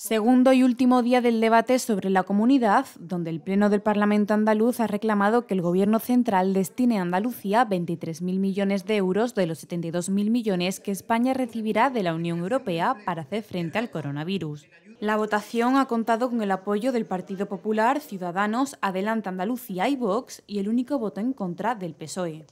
Segundo y último día del debate sobre la comunidad, donde el Pleno del Parlamento andaluz ha reclamado que el Gobierno central destine a Andalucía 23.000 millones de euros de los 72.000 millones que España recibirá de la Unión Europea para hacer frente al coronavirus. La votación ha contado con el apoyo del Partido Popular, Ciudadanos, Adelante Andalucía y Vox y el único voto en contra del PSOE.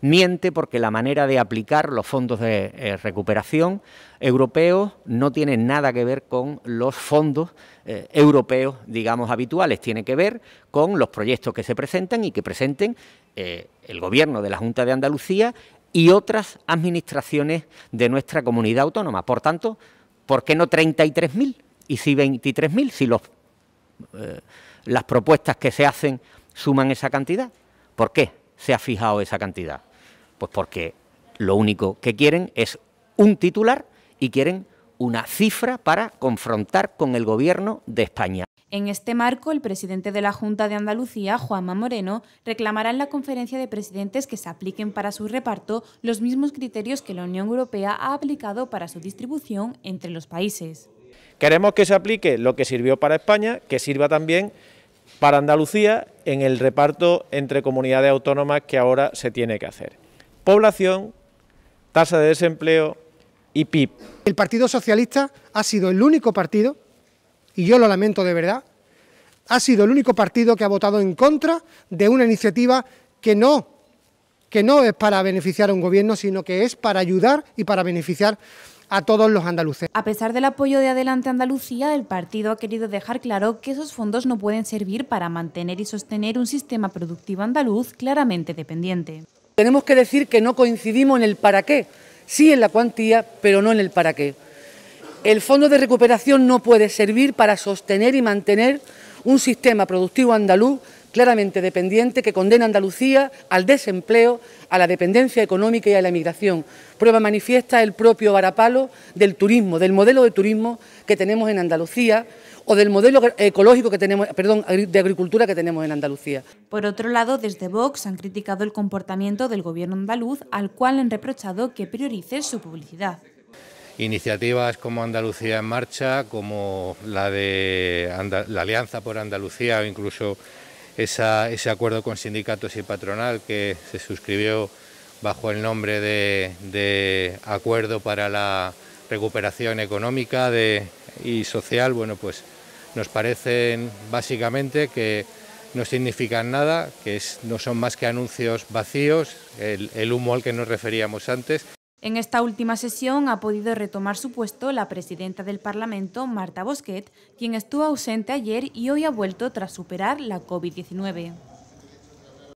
Miente porque la manera de aplicar los fondos de eh, recuperación europeos no tiene nada que ver con los fondos eh, europeos, digamos, habituales. Tiene que ver con los proyectos que se presentan y que presenten eh, el Gobierno de la Junta de Andalucía y otras administraciones de nuestra comunidad autónoma. Por tanto, ¿por qué no 33.000? Y si 23.000, si los, las propuestas que se hacen suman esa cantidad. ¿Por qué? se ha fijado esa cantidad? Pues porque lo único que quieren es un titular y quieren una cifra para confrontar con el gobierno de España. En este marco, el presidente de la Junta de Andalucía, Juanma Moreno, reclamará en la conferencia de presidentes que se apliquen para su reparto los mismos criterios que la Unión Europea ha aplicado para su distribución entre los países. Queremos que se aplique lo que sirvió para España, que sirva también para Andalucía en el reparto entre comunidades autónomas que ahora se tiene que hacer. Población, tasa de desempleo y PIB. El Partido Socialista ha sido el único partido, y yo lo lamento de verdad, ha sido el único partido que ha votado en contra de una iniciativa que no, es para beneficiar a un gobierno, sino que es para ayudar y para beneficiar a todos los andaluces. A pesar del apoyo de Adelante Andalucía, el partido ha querido dejar claro que esos fondos no pueden servir para mantener y sostener un sistema productivo andaluz claramente dependiente. Tenemos que decir que no coincidimos en el para qué, sí en la cuantía, pero no en el para qué. El fondo de recuperación no puede servir para sostener y mantener un sistema productivo andaluz claramente dependiente que condena Andalucía al desempleo, a la dependencia económica y a la emigración. Prueba manifiesta el propio varapalo del turismo, del modelo de turismo que tenemos en Andalucía o del modelo ecológico que tenemos, perdón, de agricultura que tenemos en Andalucía. Por otro lado, desde Vox han criticado el comportamiento del gobierno andaluz al cual han reprochado que priorice su publicidad iniciativas como Andalucía en Marcha, como la de la Alianza por Andalucía o incluso ese acuerdo con sindicatos y patronal que se suscribió bajo el nombre de, Acuerdo para la Recuperación Económica y Social, bueno, pues nos parecen básicamente que no significan nada, que no son más que anuncios vacíos, el humo al que nos referíamos antes, en esta última sesión ha podido retomar su puesto la presidenta del Parlamento, Marta Bosquet, quien estuvo ausente ayer y hoy ha vuelto tras superar la COVID-19.